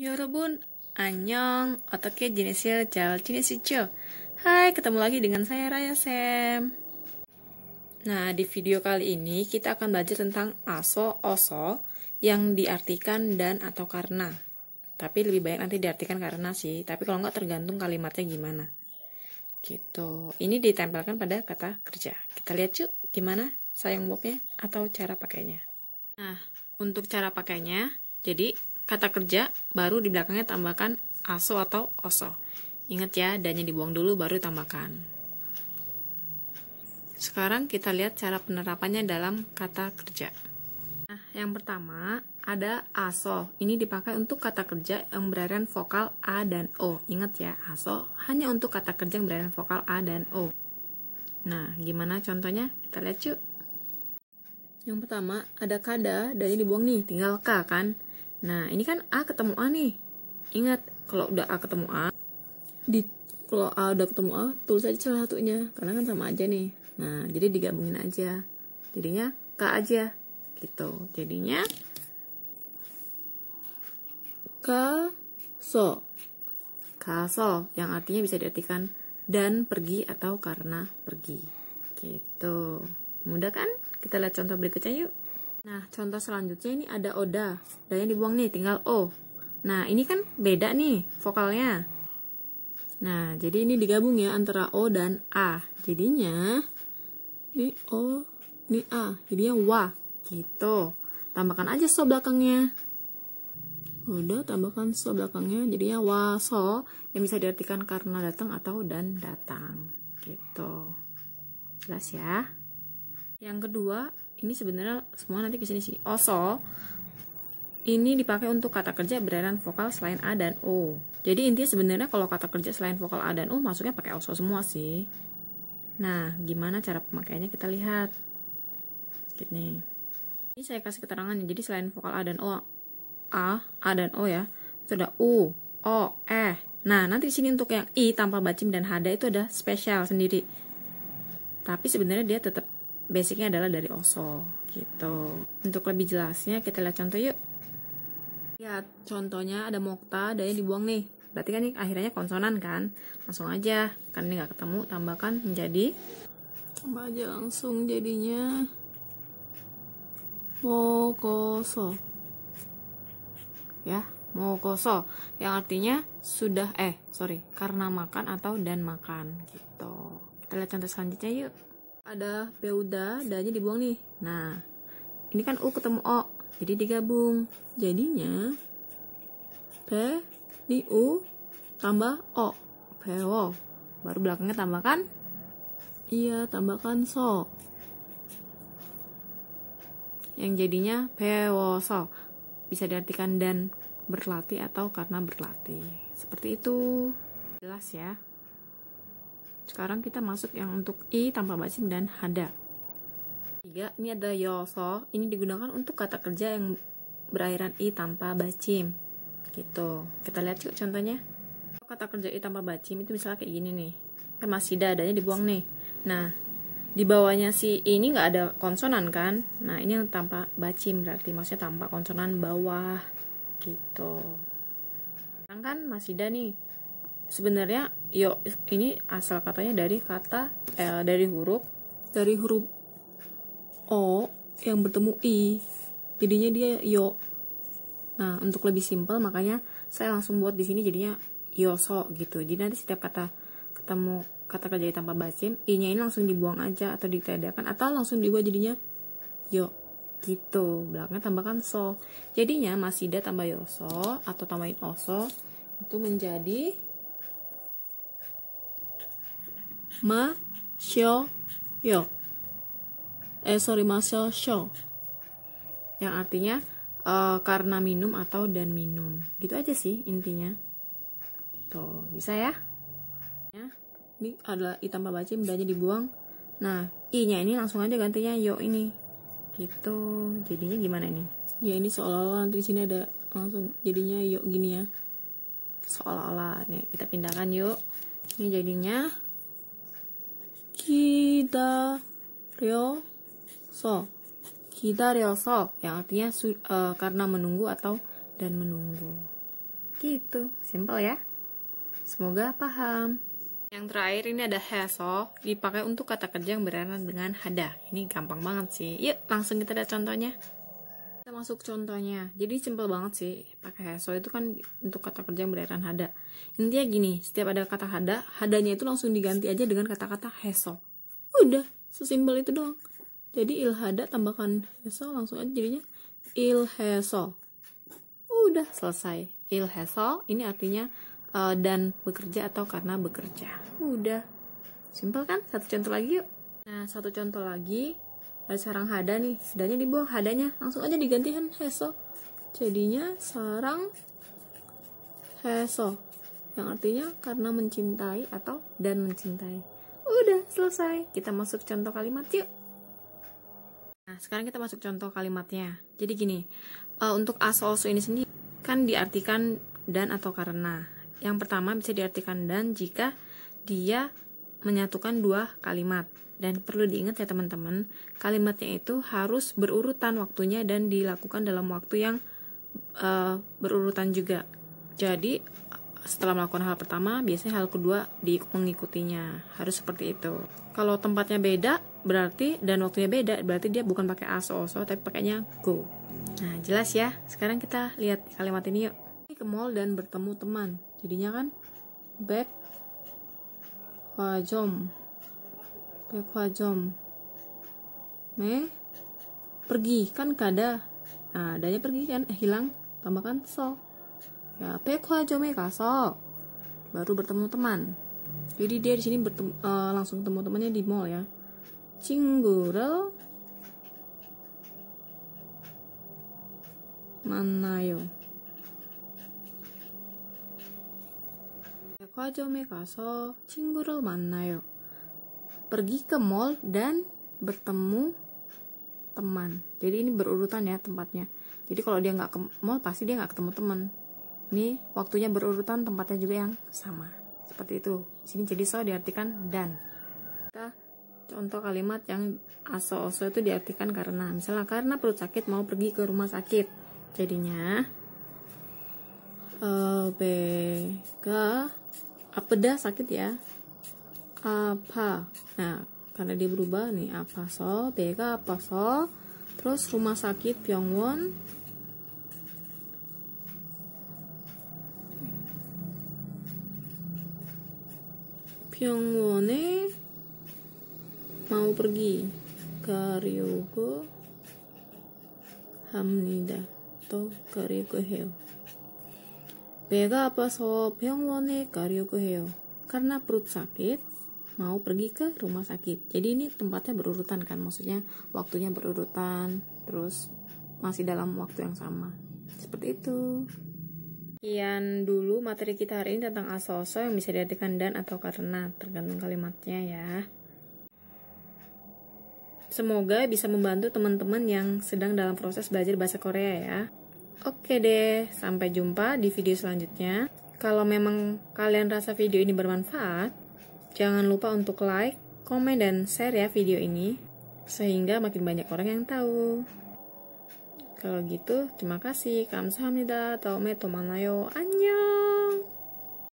Yorobun, Anyong, otoknya jenisnya jal jenis hijau. Hai, ketemu lagi dengan saya Raya Sam. Nah, di video kali ini kita akan belajar tentang aso, oso, yang diartikan dan atau karena. Tapi lebih baik nanti diartikan karena sih, tapi kalau nggak tergantung kalimatnya gimana. Gitu. Ini ditempelkan pada kata kerja. Kita lihat yuk gimana sayang bobnya atau cara pakainya. Nah, untuk cara pakainya, jadi kata kerja, baru di belakangnya tambahkan aso atau oso. Ingat ya, danya dibuang dulu baru tambahkan. Sekarang kita lihat cara penerapannya dalam kata kerja. Nah, yang pertama ada aso. Ini dipakai untuk kata kerja yang berarian vokal a dan o. Ingat ya, aso hanya untuk kata kerja yang berarian vokal a dan o. Nah, gimana contohnya? Kita lihat yuk. Yang pertama ada kada, ini dibuang nih, tinggal k kan. Nah, ini kan A ketemu A nih. Ingat, kalau udah A ketemu A, di kalau A udah ketemu A, tulis aja salah satunya. Karena kan sama aja nih. Nah, jadi digabungin aja. Jadinya K aja. Gitu. Jadinya k so k so yang artinya bisa diartikan dan pergi atau karena pergi. Gitu. Mudah kan? Kita lihat contoh berikutnya yuk. Nah, contoh selanjutnya ini ada oda. yang dibuang nih, tinggal O. Nah, ini kan beda nih vokalnya. Nah, jadi ini digabung ya antara O dan A. Jadinya, ini O, ini A. Jadinya WA, gitu. Tambahkan aja so belakangnya. Oda tambahkan so belakangnya, jadinya WA so yang bisa diartikan karena datang atau dan datang. Gitu. Jelas ya. Yang kedua, ini sebenarnya semua nanti ke sini sih Oso, ini dipakai untuk kata kerja berdasarkan vokal selain a dan o jadi intinya sebenarnya kalau kata kerja selain vokal a dan o masuknya pakai oso semua sih nah gimana cara pemakaiannya kita lihat Gini. Gitu ini saya kasih keterangan jadi selain vokal a dan o a a dan o ya itu ada u o e nah nanti di sini untuk yang i tanpa bacim dan hada itu ada spesial sendiri tapi sebenarnya dia tetap basicnya adalah dari OSO gitu. Untuk lebih jelasnya kita lihat contoh yuk. Ya contohnya ada mokta, adanya dibuang nih. Berarti kan ini akhirnya konsonan kan? Langsung aja, kan ini nggak ketemu, tambahkan menjadi tambah aja langsung jadinya mokoso ya mokoso yang artinya sudah eh sorry karena makan atau dan makan gitu kita lihat contoh selanjutnya yuk ada udah dahnya dibuang nih nah ini kan u ketemu o jadi digabung jadinya p di u tambah o peo baru belakangnya tambahkan iya tambahkan so yang jadinya so bisa diartikan dan berlatih atau karena berlatih seperti itu jelas ya sekarang kita masuk yang untuk i tanpa basim dan hada. Tiga, ini ada yoso. Ini digunakan untuk kata kerja yang berakhiran i tanpa bacim. Gitu. Kita lihat yuk contohnya. Kata kerja i tanpa bacim itu misalnya kayak gini nih. Kan masih dadanya dibuang nih. Nah, di bawahnya si i ini nggak ada konsonan kan? Nah, ini yang tanpa bacim berarti maksudnya tanpa konsonan bawah gitu. Sekarang kan masih ada nih sebenarnya yo ini asal katanya dari kata eh, dari huruf dari huruf o yang bertemu i jadinya dia yo nah untuk lebih simpel makanya saya langsung buat di sini jadinya yoso gitu jadi nanti setiap kata ketemu kata kerja tanpa bacin i nya ini langsung dibuang aja atau ditiadakan atau langsung dibuat jadinya yo gitu belakangnya tambahkan so jadinya masih masida tambah yoso atau tambahin oso itu menjadi Ma Syo yo, eh sorry Ma Syo Syo yang artinya uh, karena minum atau dan minum gitu aja sih intinya gitu bisa ya ya ini adalah i tambah baca mudahnya dibuang nah i nya ini langsung aja gantinya yo ini gitu jadinya gimana nih ya ini seolah-olah nanti di sini ada langsung jadinya yuk gini ya seolah-olah nih kita pindahkan yuk ini jadinya 기다려서 기다려서 yang artinya uh, karena menunggu atau dan menunggu. Gitu, simple ya. Semoga paham. Yang terakhir ini ada heso dipakai untuk kata kerja yang berkaitan dengan hada. Ini gampang banget sih. Yuk, langsung kita lihat contohnya masuk contohnya. Jadi simpel banget sih pakai so itu kan untuk kata kerja yang berairan hada. Intinya gini, setiap ada kata hada, hadanya itu langsung diganti aja dengan kata-kata heso. Udah, sesimpel itu doang. Jadi ilhada tambahkan heso langsung aja jadinya ilheso. Udah selesai. Ilheso ini artinya uh, dan bekerja atau karena bekerja. Udah. Simpel kan? Satu contoh lagi yuk. Nah, satu contoh lagi ada sarang hada nih sedanya dibuang hadanya langsung aja digantikan heso jadinya sarang heso yang artinya karena mencintai atau dan mencintai udah selesai kita masuk contoh kalimat yuk nah sekarang kita masuk contoh kalimatnya jadi gini uh, untuk aso ini sendiri kan diartikan dan atau karena yang pertama bisa diartikan dan jika dia menyatukan dua kalimat dan perlu diingat ya teman-teman, kalimatnya itu harus berurutan waktunya dan dilakukan dalam waktu yang uh, berurutan juga. Jadi setelah melakukan hal pertama, biasanya hal kedua di mengikutinya. Harus seperti itu. Kalau tempatnya beda, berarti dan waktunya beda, berarti dia bukan pakai aso oso tapi pakainya go. Nah, jelas ya. Sekarang kita lihat kalimat ini yuk. Ke mall dan bertemu teman. Jadinya kan back hajom Pekwajom. Me pergi kan kada. Nah, adanya pergi kan eh, hilang tambahkan so. Ya, pekwajom kaso. Baru bertemu teman. Jadi dia di sini bertemu, uh, eh, langsung ketemu temannya di mall ya. Cingguro ya so. 가서 mana 만나요 pergi ke mall dan bertemu teman jadi ini berurutan ya tempatnya jadi kalau dia nggak ke mall pasti dia nggak ketemu teman ini waktunya berurutan tempatnya juga yang sama seperti itu di sini jadi so diartikan dan kita contoh kalimat yang aso oso itu diartikan karena misalnya karena perut sakit mau pergi ke rumah sakit jadinya uh, eh, ke apeda sakit ya apa nah karena dia berubah nih apa so, bega apa so, terus rumah sakit Pyongwon Pyongwon mau pergi ke Ryogo Hamnida atau ke Ryogo Heo bega apa sol Pyongwonnya ke Ryogo Heo karena perut sakit mau pergi ke rumah sakit jadi ini tempatnya berurutan kan maksudnya waktunya berurutan terus masih dalam waktu yang sama seperti itu Sekian dulu materi kita hari ini tentang asoso yang bisa diartikan dan atau karena, tergantung kalimatnya ya. Semoga bisa membantu teman-teman yang sedang dalam proses belajar bahasa Korea ya. Oke deh, sampai jumpa di video selanjutnya. Kalau memang kalian rasa video ini bermanfaat, Jangan lupa untuk like, komen, dan share ya video ini, sehingga makin banyak orang yang tahu. Kalau gitu, terima kasih. Kamsahamnida, me tomanayo, annyeong!